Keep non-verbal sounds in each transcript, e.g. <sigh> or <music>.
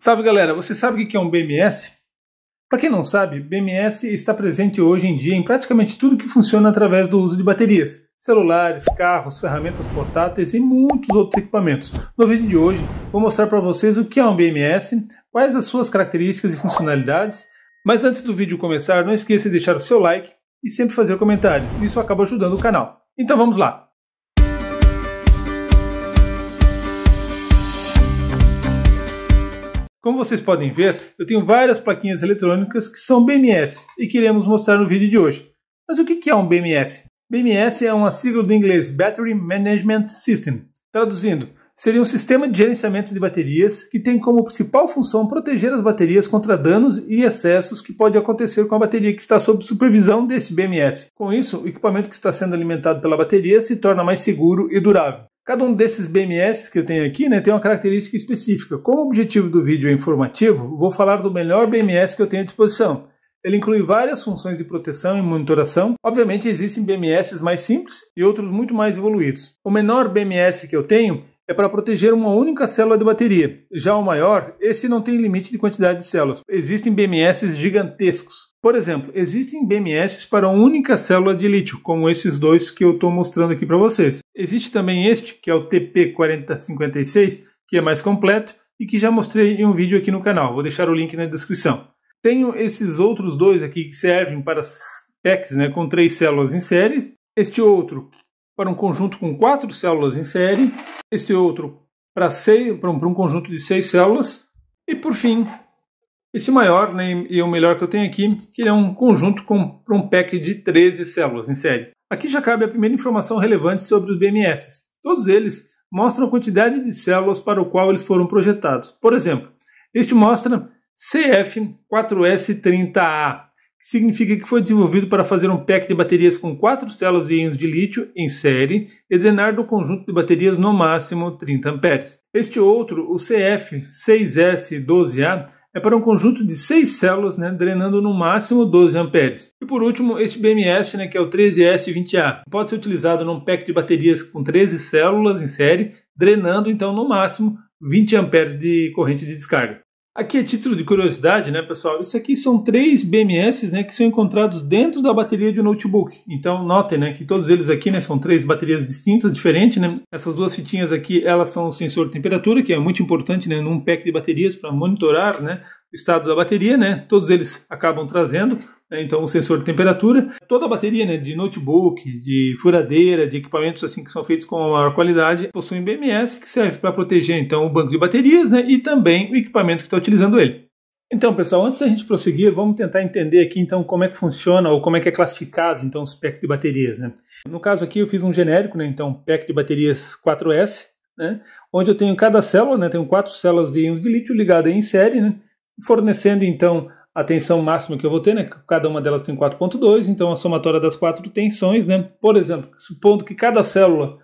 Salve galera, você sabe o que é um BMS? Para quem não sabe, BMS está presente hoje em dia em praticamente tudo que funciona através do uso de baterias, celulares, carros, ferramentas portáteis e muitos outros equipamentos. No vídeo de hoje, vou mostrar para vocês o que é um BMS, quais as suas características e funcionalidades. Mas antes do vídeo começar, não esqueça de deixar o seu like e sempre fazer comentários, isso acaba ajudando o canal. Então vamos lá! Como vocês podem ver, eu tenho várias plaquinhas eletrônicas que são BMS e queremos mostrar no vídeo de hoje. Mas o que é um BMS? BMS é uma sigla do inglês Battery Management System. Traduzindo, seria um sistema de gerenciamento de baterias que tem como principal função proteger as baterias contra danos e excessos que podem acontecer com a bateria que está sob supervisão deste BMS. Com isso, o equipamento que está sendo alimentado pela bateria se torna mais seguro e durável. Cada um desses BMS que eu tenho aqui né, tem uma característica específica. Como o objetivo do vídeo é informativo, vou falar do melhor BMS que eu tenho à disposição. Ele inclui várias funções de proteção e monitoração. Obviamente existem BMS mais simples e outros muito mais evoluídos. O menor BMS que eu tenho é para proteger uma única célula de bateria. Já o maior, esse não tem limite de quantidade de células. Existem BMS gigantescos. Por exemplo, existem BMS para uma única célula de lítio, como esses dois que eu estou mostrando aqui para vocês. Existe também este, que é o TP4056, que é mais completo e que já mostrei em um vídeo aqui no canal. Vou deixar o link na descrição. Tenho esses outros dois aqui que servem para packs né, com três células em série. Este outro, para um conjunto com quatro células em série, este outro para, seis, para, um, para um conjunto de seis células, e por fim, esse maior né, e o melhor que eu tenho aqui, que é um conjunto com um pack de 13 células em série. Aqui já cabe a primeira informação relevante sobre os BMS. Todos eles mostram a quantidade de células para o qual eles foram projetados. Por exemplo, este mostra CF4S30A, que significa que foi desenvolvido para fazer um pack de baterias com quatro células de íons de lítio em série e drenar do conjunto de baterias no máximo 30 amperes. Este outro, o CF6S12A, é para um conjunto de seis células, né, drenando no máximo 12 amperes. E por último, este BMS, né, que é o 13S20A, pode ser utilizado num pack de baterias com 13 células em série, drenando então no máximo 20 amperes de corrente de descarga. Aqui é título de curiosidade, né, pessoal? Isso aqui são três BMS, né, que são encontrados dentro da bateria de um notebook. Então, notem, né, que todos eles aqui, né, são três baterias distintas, diferentes, né? Essas duas fitinhas aqui, elas são o sensor de temperatura, que é muito importante, né, num pack de baterias para monitorar, né, estado da bateria, né? Todos eles acabam trazendo, né? então o sensor de temperatura, toda a bateria, né, de notebook, de furadeira, de equipamentos assim que são feitos com a maior qualidade, possuem BMS que serve para proteger então o banco de baterias, né, e também o equipamento que está utilizando ele. Então, pessoal, antes da gente prosseguir, vamos tentar entender aqui então como é que funciona ou como é que é classificado então os packs de baterias, né? No caso aqui eu fiz um genérico, né, então pack de baterias 4S, né, onde eu tenho cada célula, né, tenho quatro células de íons de lítio ligadas em série, né, fornecendo então a tensão máxima que eu vou ter, né? Cada uma delas tem 4.2, então a somatória das quatro tensões, né? Por exemplo, supondo que cada célula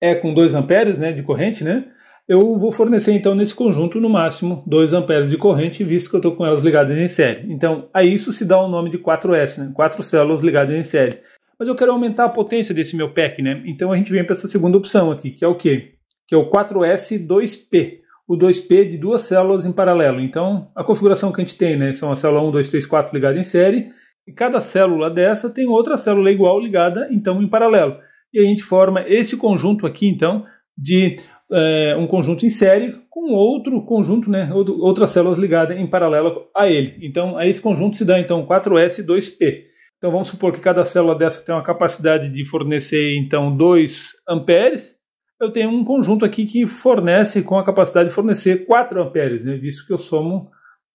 é com 2 amperes, né, de corrente, né? Eu vou fornecer então nesse conjunto no máximo 2 amperes de corrente, visto que eu estou com elas ligadas em série. Então, a isso se dá o um nome de 4S, né? Quatro células ligadas em série. Mas eu quero aumentar a potência desse meu pack, né? Então a gente vem para essa segunda opção aqui, que é o quê? Que é o 4S2P o 2P de duas células em paralelo. Então, a configuração que a gente tem, né, são a célula 1, 2, 3, 4 ligada em série, e cada célula dessa tem outra célula igual ligada, então, em paralelo. E a gente forma esse conjunto aqui, então, de é, um conjunto em série com outro conjunto, né, outras células ligadas em paralelo a ele. Então, a esse conjunto se dá, então, 4S, 2P. Então, vamos supor que cada célula dessa tem uma capacidade de fornecer, então, 2 amperes, eu tenho um conjunto aqui que fornece, com a capacidade de fornecer 4 amperes, né, visto que eu somo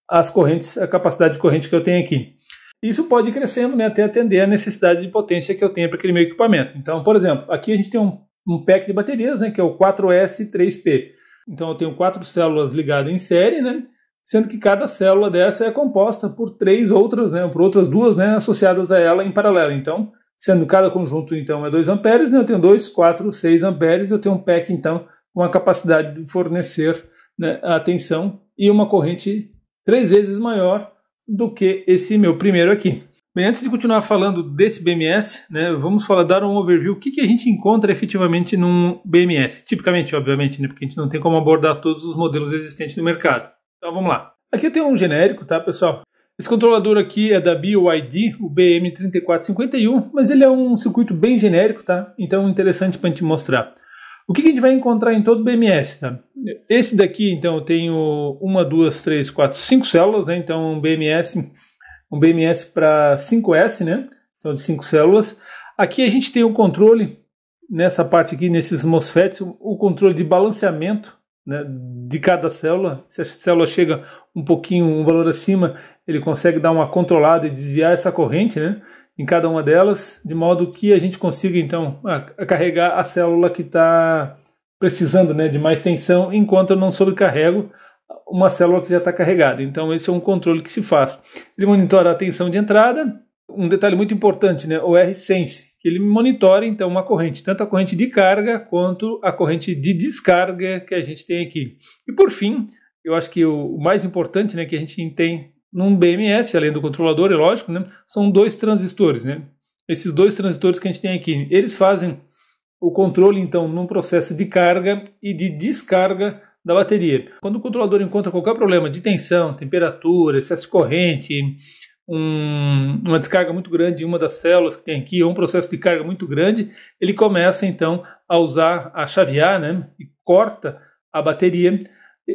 as correntes, a capacidade de corrente que eu tenho aqui. Isso pode ir crescendo né, até atender a necessidade de potência que eu tenho para aquele meu equipamento. Então, por exemplo, aqui a gente tem um, um pack de baterias, né, que é o 4S3P. Então, eu tenho quatro células ligadas em série, né, sendo que cada célula dessa é composta por três outras, né, por outras duas né, associadas a ela em paralelo. Então, Sendo cada conjunto, então, é 2 amperes, né, eu tenho 2, 4, 6 amperes, eu tenho um PEC, então, com a capacidade de fornecer né, a tensão e uma corrente três vezes maior do que esse meu primeiro aqui. Bem, antes de continuar falando desse BMS, né, vamos falar, dar um overview, o que, que a gente encontra efetivamente num BMS. Tipicamente, obviamente, né, porque a gente não tem como abordar todos os modelos existentes no mercado. Então vamos lá. Aqui eu tenho um genérico, tá, pessoal? Esse controlador aqui é da BYD, o BM3451, mas ele é um circuito bem genérico, tá? Então interessante para te mostrar. O que, a gente vai encontrar em todo o BMS, tá? Esse daqui, então, eu tenho uma, duas, três, quatro, cinco células, né? Então um BMS, um BMS para 5S, né? Então de cinco células. Aqui a gente tem o um controle nessa parte aqui, nesses MOSFETs, o controle de balanceamento né, de cada célula. Se a célula chega um pouquinho, um valor acima, ele consegue dar uma controlada e desviar essa corrente né, em cada uma delas, de modo que a gente consiga então a, a carregar a célula que está precisando né, de mais tensão, enquanto eu não sobrecarrego uma célula que já está carregada. Então, esse é um controle que se faz. Ele monitora a tensão de entrada. Um detalhe muito importante, né? O R-Sense, que ele monitora então uma corrente, tanto a corrente de carga quanto a corrente de descarga que a gente tem aqui. E por fim, eu acho que o mais importante né, que a gente tem num BMS, além do controlador, é lógico, né, são dois transistores. Né? Esses dois transistores que a gente tem aqui, eles fazem o controle então num processo de carga e de descarga da bateria. Quando o controlador encontra qualquer problema de tensão, temperatura, excesso de corrente, um, uma descarga muito grande em uma das células que tem aqui, ou um processo de carga muito grande, ele começa então a usar, a chavear, né, e corta a bateria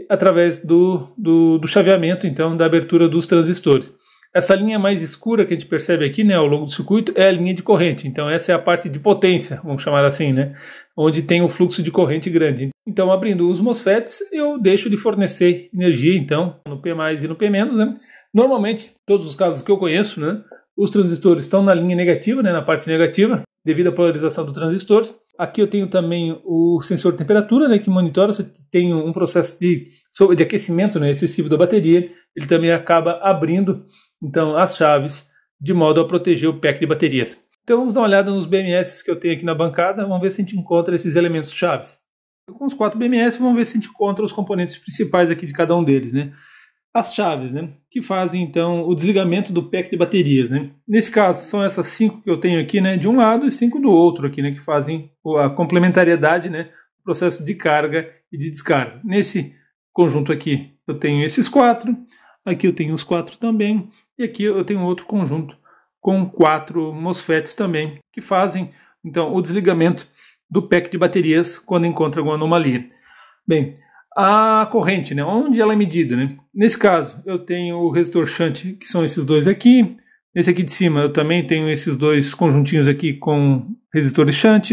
através do, do, do chaveamento, então, da abertura dos transistores. Essa linha mais escura que a gente percebe aqui, né, ao longo do circuito, é a linha de corrente. Então, essa é a parte de potência, vamos chamar assim, né, onde tem o um fluxo de corrente grande. Então, abrindo os MOSFETs, eu deixo de fornecer energia, então, no P+, e no P-, né, Normalmente, todos os casos que eu conheço, né, os transistores estão na linha negativa, né, na parte negativa, devido à polarização dos transistores. Aqui eu tenho também o sensor de temperatura, né, que monitora se tem um processo de, de aquecimento né, excessivo da bateria. Ele também acaba abrindo então as chaves de modo a proteger o pack de baterias. Então vamos dar uma olhada nos BMS que eu tenho aqui na bancada, vamos ver se a gente encontra esses elementos chaves. Com os quatro BMS, vamos ver se a gente encontra os componentes principais aqui de cada um deles, né? as chaves, né? Que fazem então o desligamento do pack de baterias, né? Nesse caso são essas cinco que eu tenho aqui, né? De um lado e cinco do outro aqui, né? Que fazem a complementariedade, né? O processo de carga e de descarga. Nesse conjunto aqui eu tenho esses quatro, aqui eu tenho os quatro também e aqui eu tenho outro conjunto com quatro MOSFETs também que fazem então o desligamento do pack de baterias quando encontra alguma anomalia. Bem, a corrente, né? Onde ela é medida, né? Nesse caso, eu tenho o resistor shunt, que são esses dois aqui. Nesse aqui de cima, eu também tenho esses dois conjuntinhos aqui com resistor shunt.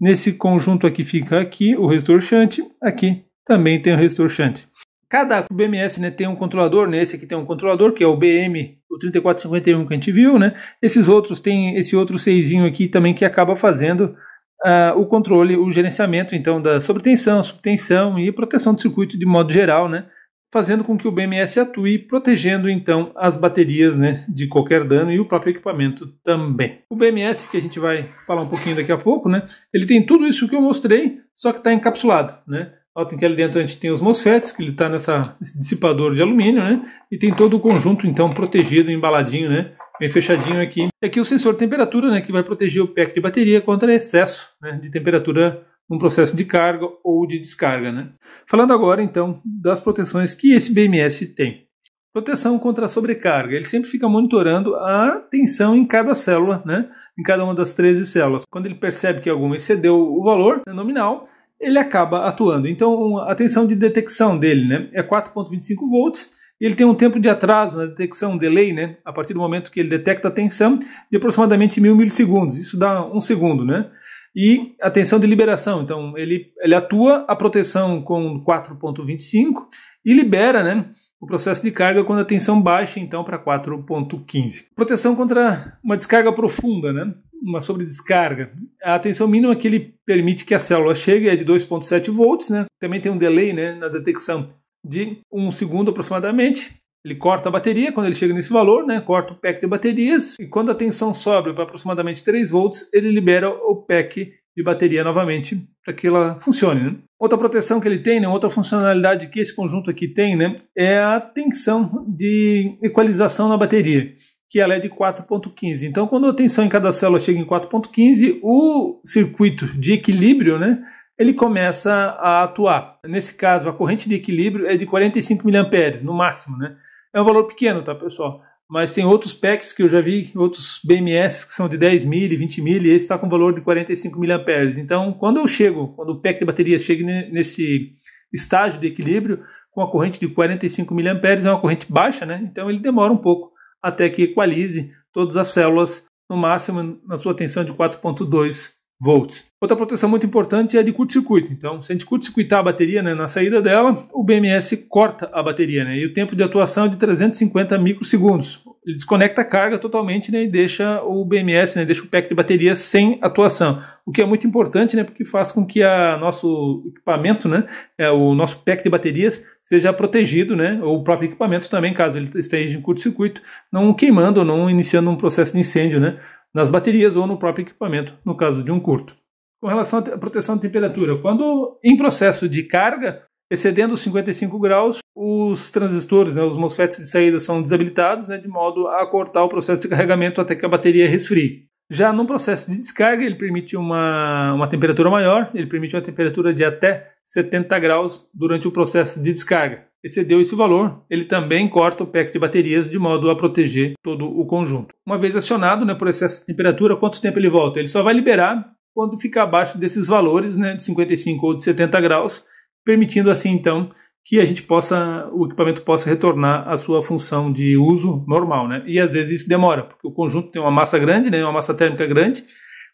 Nesse conjunto aqui fica aqui o resistor shunt, aqui também tem o resistor shunt. Cada BMS né, tem um controlador, né? aqui tem um controlador, que é o BM, o 3451 que a gente viu, né? Esses outros tem esse outro seisinho aqui também que acaba fazendo uh, o controle, o gerenciamento então da sobretensão, subtensão e proteção do circuito de modo geral, né? fazendo com que o BMS atue, protegendo então as baterias né, de qualquer dano e o próprio equipamento também. O BMS, que a gente vai falar um pouquinho daqui a pouco, né, ele tem tudo isso que eu mostrei, só que está encapsulado. Né? Notem que ali dentro a gente tem os MOSFETs, que ele está nesse dissipador de alumínio, né, e tem todo o conjunto então protegido, embaladinho, né, bem fechadinho aqui. É aqui o sensor de temperatura, né, que vai proteger o pack de bateria contra excesso né, de temperatura num processo de carga ou de descarga. Né? Falando agora, então, das proteções que esse BMS tem. Proteção contra a sobrecarga. Ele sempre fica monitorando a tensão em cada célula, né? em cada uma das 13 células. Quando ele percebe que alguma excedeu o valor nominal, ele acaba atuando. Então, a tensão de detecção dele né, é 4,25 volts ele tem um tempo de atraso na detecção, um delay, né? A partir do momento que ele detecta a tensão, de aproximadamente mil milissegundos. Isso dá um segundo, né? E a tensão de liberação. Então, ele, ele atua a proteção com 4,25 e libera, né? o processo de carga quando a tensão baixa, então, para 4.15. Proteção contra uma descarga profunda, né? uma sobredescarga. A tensão mínima que ele permite que a célula chegue é de 2.7 volts, né? também tem um delay né, na detecção de um segundo aproximadamente. Ele corta a bateria quando ele chega nesse valor, né? corta o pack de baterias e quando a tensão sobe para aproximadamente 3 volts, ele libera o pack de bateria novamente para que ela funcione. Né? Outra proteção que ele tem, né? outra funcionalidade que esse conjunto aqui tem, né? é a tensão de equalização na bateria que ela é de 4.15. Então, quando a tensão em cada célula chega em 4.15, o circuito de equilíbrio, né, ele começa a atuar. Nesse caso, a corrente de equilíbrio é de 45 mA, no máximo, né? É um valor pequeno, tá, pessoal? Mas tem outros packs que eu já vi, outros BMS que são de 10 mil, 20 mil, e esse está com valor de 45 mA. Então, quando eu chego, quando o pack de bateria chega nesse estágio de equilíbrio, com a corrente de 45 mA, é uma corrente baixa, né? Então ele demora um pouco até que equalize todas as células no máximo na sua tensão de 4.2 volts. Outra proteção muito importante é de curto-circuito. Então, se a gente curto-circuitar a bateria né, na saída dela, o BMS corta a bateria. Né, e o tempo de atuação é de 350 microsegundos. Ele desconecta a carga totalmente né, e deixa o BMS, né, deixa o pack de bateria sem atuação. O que é muito importante, né, porque faz com que o nosso equipamento, né, é, o nosso pack de baterias, seja protegido, né, ou o próprio equipamento também, caso ele esteja em curto-circuito, não queimando, ou não iniciando um processo de incêndio, né, nas baterias ou no próprio equipamento, no caso de um curto. Com relação à proteção de temperatura, quando em processo de carga, excedendo 55 graus, os transistores, né, os MOSFETs de saída são desabilitados, né, de modo a cortar o processo de carregamento até que a bateria resfrie. Já no processo de descarga, ele permite uma, uma temperatura maior, ele permite uma temperatura de até 70 graus durante o processo de descarga. Excedeu esse valor, ele também corta o pack de baterias de modo a proteger todo o conjunto. Uma vez acionado né, por de temperatura, quanto tempo ele volta? Ele só vai liberar quando ficar abaixo desses valores né, de 55 ou de 70 graus, permitindo assim então que a gente possa, o equipamento possa retornar à sua função de uso normal, né? E às vezes isso demora, porque o conjunto tem uma massa grande, né? Uma massa térmica grande.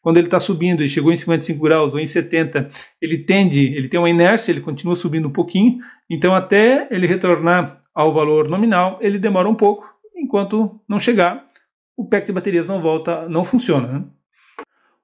Quando ele está subindo e chegou em 55 graus ou em 70, ele tende, ele tem uma inércia, ele continua subindo um pouquinho. Então até ele retornar ao valor nominal, ele demora um pouco. Enquanto não chegar, o pack de baterias não volta, não funciona, né?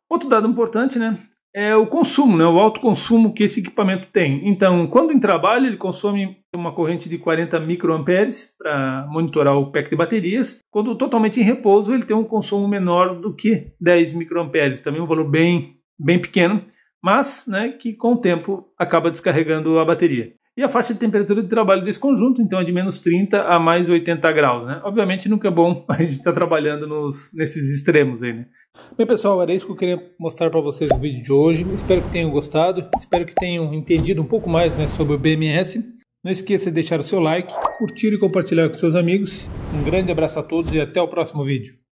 Outro dado importante, né, é o consumo, né, o alto consumo que esse equipamento tem. Então, quando em trabalho, ele consome uma corrente de 40 microamperes para monitorar o pack de baterias. Quando totalmente em repouso, ele tem um consumo menor do que 10 microamperes, também um valor bem, bem pequeno, mas né, que com o tempo acaba descarregando a bateria. E a faixa de temperatura de trabalho desse conjunto, então, é de menos 30 a mais 80 graus, né? Obviamente nunca é bom <laughs> a gente estar tá trabalhando nos, nesses extremos aí, né? Bem, pessoal, era isso que eu queria mostrar para vocês no vídeo de hoje. Espero que tenham gostado, espero que tenham entendido um pouco mais né, sobre o BMS. Não esqueça de deixar o seu like, curtir e compartilhar com seus amigos. Um grande abraço a todos e até o próximo vídeo.